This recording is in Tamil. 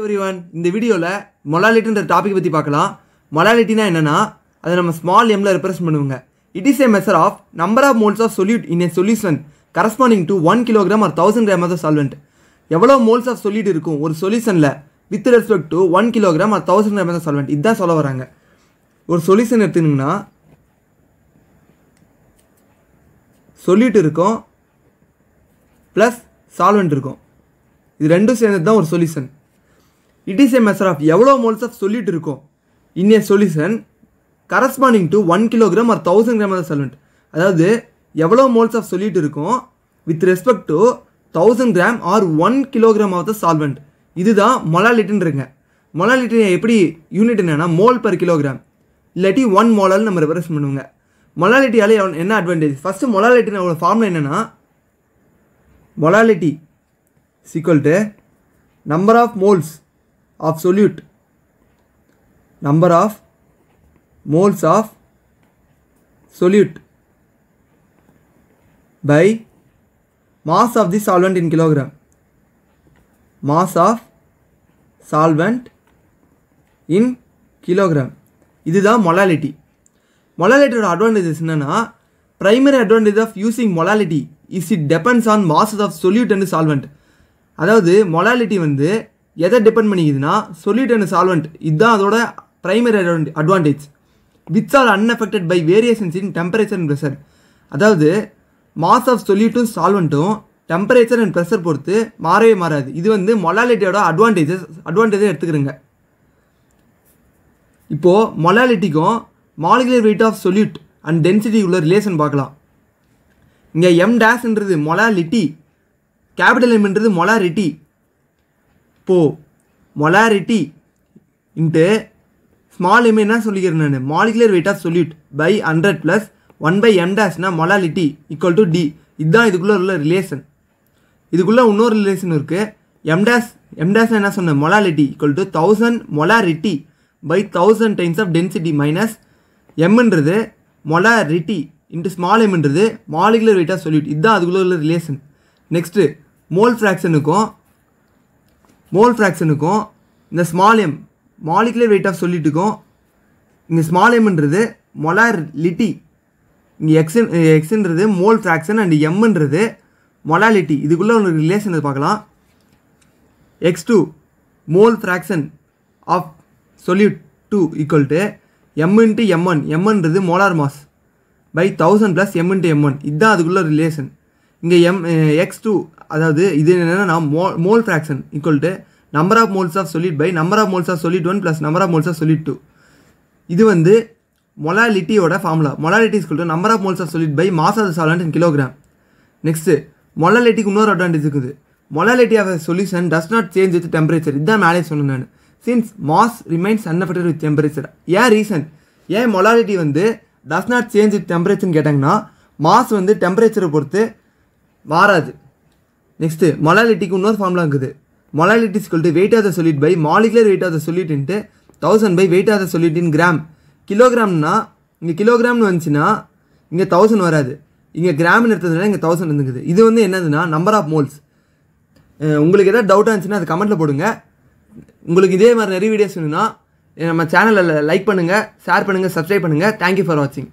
எவ்ரிவன் இந்த வீடியோவில் மொலாலிட்டின்ற டாபிக் பற்றி பார்க்கலாம் மொலாலிட்டினா என்னென்னா அதை நம்ம ஸ்மால் எம்ல ரெப்ரசன்ட் பண்ணுவோங்க it is a measure of number of moles of solute in a solution corresponding to one kilogram or thousand gram of solvent எவ்வளோ மோல்ஸ் ஆஃப் சொல்யூட் இருக்கும் ஒரு சொல்யூஷனில் with respect to one kilogram or thousand gram of solvent இதுதான் சொல்ல வராங்க ஒரு சொல்யூஷன் எடுத்துக்கிங்கன்னா சொல்யூட் இருக்கும் ப்ளஸ் சால்வெண்ட் இருக்கும் இது ரெண்டும் சேர்ந்தது தான் ஒரு solution it is a measure of எவ்வளோ மோல்ஸ் ஆஃப் சொல்லிட்டு இருக்கோம் in a solution corresponding to one kilogram or thousand gram of solvent அதாவது எவ்வளோ மோல்ஸ் ஆஃப் சொல்லிட்டு இருக்கோம் with respect to thousand gram or one kilogram of the solvent இதுதான் மொலாலிட்டின்றிருங்க மொலாலிட்டி எப்படி யூனிட் என்னென்னா மோல் பர் கிலோகிராம் இல்லாட்டி ஒன் மோலால் நம்ம ரெப்ரஸ் பண்ணுவோங்க மொலாலிட்டியால் என்ன அட்வான்டேஜ் ஃபஸ்ட்டு மொலாலிட்டின் அவ்வளோ ஃபார்முலா என்னென்னா molality is equal number of moles of solute number of moles of solute by mass of the solvent in kilogram mass of solvent in kilogram இதுதான் மொலாலிட்டி மொலாலிட்டியோட அட்வான்டேஜஸ் என்னென்னா primary advantage of using molality is it depends on masses of solute and solvent அதாவது மொலாலிட்டி வந்து எதை டிபெண்ட் பண்ணிக்குதுன்னா சொல்யூட் சால்வெண்ட் இதுதான் அதோட primary advantage which are unaffected by variations in temperature and pressure அதாவது மாஸ் ஆஃப் சொல்யூட்டும் சால்வெண்ட்டும் டெம்பரேச்சர் அண்ட் ப்ரெஷர் பொறுத்து மாறவே மாறாது இது வந்து மொலாலிட்டியோட அட்வான்டேஜஸ் அட்வான்டேஜாக எடுத்துக்கிறேங்க இப்போது மொலாலிட்டிக்கும் molecular weight of solute and density உள்ள ரிலேஷன் பார்க்கலாம் இங்கே எம் டேஸ்ன்றது மொலாலிட்டி கேபிட்டல் எம்ன்றது மொலாரிட்டி போ மொலாரிட்டி இன்ட்டு ஸ்மால் எம்ஏ என்ன சொல்லிக்கிறேன் நான் molecular weight of solute by hundred plus one by M டேஷ்னா மொலாலிட்டி ஈக்குவல் டு டி இதுதான் இதுக்குள்ளே உள்ள ரிலேஷன் இதுக்குள்ளே இன்னொரு ரிலேஷன் இருக்குது எம்டாஸ் எம்டாஸ் என்ன சொன்னேன் molality equal to thousand molarity by thousand times of density minus எம்ன்றது மொலாரிட்டி இன்ட்டு ஸ்மால் எம்ன்றது மாலிகுலர் வெயிட்டாக சொல்யூட் இதுதான் அதுக்குள்ளே உள்ள ரிலேஷன் நெக்ஸ்ட்டு மோல் ஃப்ராக்ஷனுக்கும் மோல் ஃப்ராக்ஷனுக்கும் இந்த small M molecular weight of சொல்லிட்டுக்கும் இங்கே ஸ்மால் எம்ன்றது மொலார் லிட்டி இங்கே எக்ஸன் எக்ஸுன்றது மோல் ஃப்ராக்ஷன் அண்ட் எம்ன்றது மொலாலிட்டி இதுக்குள்ளே ஒன்று ரிலேஷன் பார்க்கலாம் X two mole fraction of solute two equal to M into M one எம்ன்றது molar mass by thousand plus M into M one இதுதான் அதுக்குள்ள ரிலேஷன் இங்கே எம் எக்ஸ் டூ அதாவது இது என்னென்னா நான் மோ mole fraction equal to number of moles of solute by number of moles of solute one plus number of moles of solute two இது வந்து மொலாலிட்டியோட formula molality equal to number of moles of solute by mass of solvent in kilogram next மொலாலிட்டிக்கு இன்னொரு அட்வான்டேஜ் இருக்குது molality of solution does not change with temperature இதுதான் மேலே சொன்னேன் நான் since mass remains unaffected with temperature ஏன் ரீசன் ஏன் மொலாலிட்டி வந்து டஸ் நாட் சேஞ்ச் வித் டெம்பரேச்சர்னு கேட்டாங்கன்னா மாஸ் வந்து டெம்பரேச்சரை பொறுத்து மாறாது நெக்ஸ்ட்டு மொலாலிட்டிக்கு இன்னொரு ஃபார்ம்லாம் இருக்குது மொலாலிட்டி சொல்லிட்டு weight of solute by molecular weight of சொல்லிட்டுன்ட்டு thousand by weight of solute in gram கிலோகிராம்னா இங்கே கிலோகிராம்னு வந்துச்சுன்னா இங்கே தௌசண்ட் வராது இங்கே கிராம்னு எடுத்ததுனால இங்கே தௌசண்ட் இருந்துக்குது இது வந்து என்னதுன்னா நம்பர் ஆஃப் மோல்ஸ் உங்களுக்கு எதாவது டவுட்டாக இருந்துச்சுன்னா அது கமெண்ட்டில் போடுங்க உங்களுக்கு இதே மாதிரி நிறைய வீடியோஸ் வேணும்னா நம்ம சேனலில் லைக் பண்ணுங்கள் ஷேர் பண்ணுங்கள் சப்ஸ்கிரைப் பண்ணுங்கள் தேங்க்யூ ஃபார் வாட்சிங்